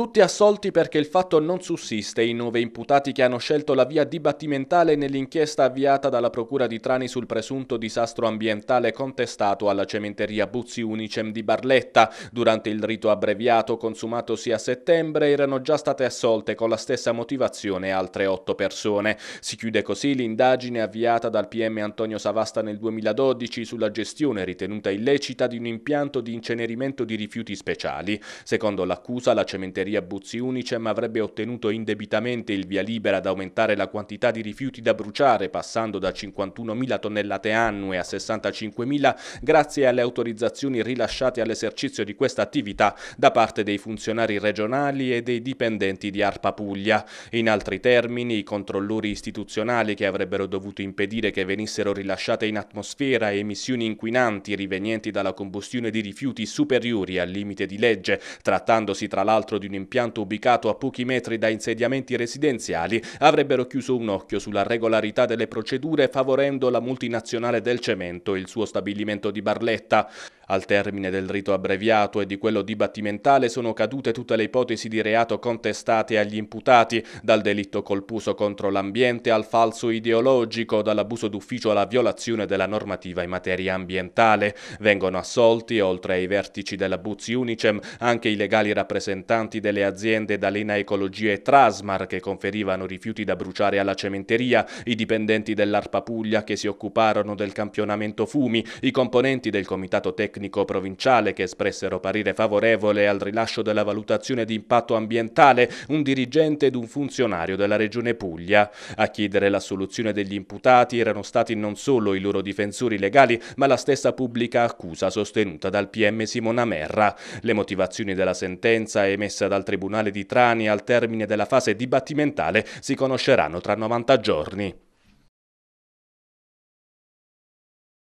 Tutti assolti perché il fatto non sussiste, i nove imputati che hanno scelto la via dibattimentale nell'inchiesta avviata dalla Procura di Trani sul presunto disastro ambientale contestato alla cementeria Buzzi Unicem di Barletta. Durante il rito abbreviato consumatosi a settembre erano già state assolte con la stessa motivazione altre otto persone. Si chiude così l'indagine avviata dal PM Antonio Savasta nel 2012 sulla gestione ritenuta illecita di un impianto di incenerimento di rifiuti speciali. Secondo l'accusa la cementeria acciaieria Buzzi Unicem avrebbe ottenuto indebitamente il via libera ad aumentare la quantità di rifiuti da bruciare, passando da 51.000 tonnellate annue a 65.000, grazie alle autorizzazioni rilasciate all'esercizio di questa attività da parte dei funzionari regionali e dei dipendenti di Arpa Puglia. In altri termini, i controllori istituzionali che avrebbero dovuto impedire che venissero rilasciate in atmosfera emissioni inquinanti rivenienti dalla combustione di rifiuti superiori al limite di legge, trattandosi tra l'altro di un impianto ubicato a pochi metri da insediamenti residenziali avrebbero chiuso un occhio sulla regolarità delle procedure favorendo la multinazionale del cemento e il suo stabilimento di Barletta. Al termine del rito abbreviato e di quello dibattimentale sono cadute tutte le ipotesi di reato contestate agli imputati, dal delitto colposo contro l'ambiente al falso ideologico, dall'abuso d'ufficio alla violazione della normativa in materia ambientale. Vengono assolti, oltre ai vertici della Buzzi Unicem, anche i legali rappresentanti delle aziende D'Alena Ecologia e Trasmar che conferivano rifiuti da bruciare alla cementeria, i dipendenti dell'Arpa Puglia che si occuparono del campionamento fumi, i componenti del comitato tecnico tecnico provinciale che espressero parere favorevole al rilascio della valutazione di impatto ambientale, un dirigente ed un funzionario della Regione Puglia. A chiedere l'assoluzione degli imputati erano stati non solo i loro difensori legali, ma la stessa pubblica accusa sostenuta dal PM Simona Merra. Le motivazioni della sentenza emessa dal Tribunale di Trani al termine della fase dibattimentale si conosceranno tra 90 giorni.